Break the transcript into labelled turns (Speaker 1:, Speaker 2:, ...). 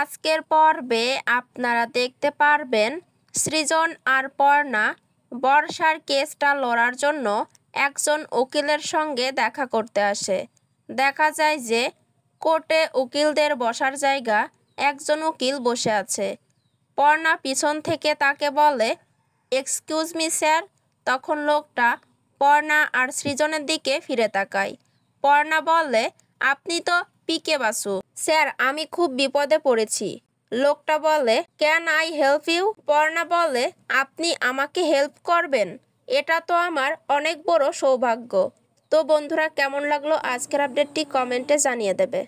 Speaker 1: আজকের পর্বে আপনারা দেখতে পারবেন সৃজন আর পর্ণা বর্ষার কেসটা লড়ার জন্য একজন উকিলের সঙ্গে দেখা করতে আসে দেখা যায় যে কোর্টে উকিলদের বসার জায়গা একজন উকিল বসে আছে পর্ণা পিছন থেকে তাকে বলে এক্সকিউজ মি স্যার তখন লোকটা পর্ণা আর সৃজনের দিকে ফিরে তাকায় পর্ণা বলে আপনি তো পিকে বাসু স্যার আমি খুব বিপদে পড়েছি লোকটা বলে can I help you Parna বলে আপনি আমাকে হেল্প করবেন এটা তো আমার অনেক বড় সৌভাগ্য তো বন্ধুরা কেমন লাগলো আজকের আপডেটটি কমেন্টে জানিয়ে দেবে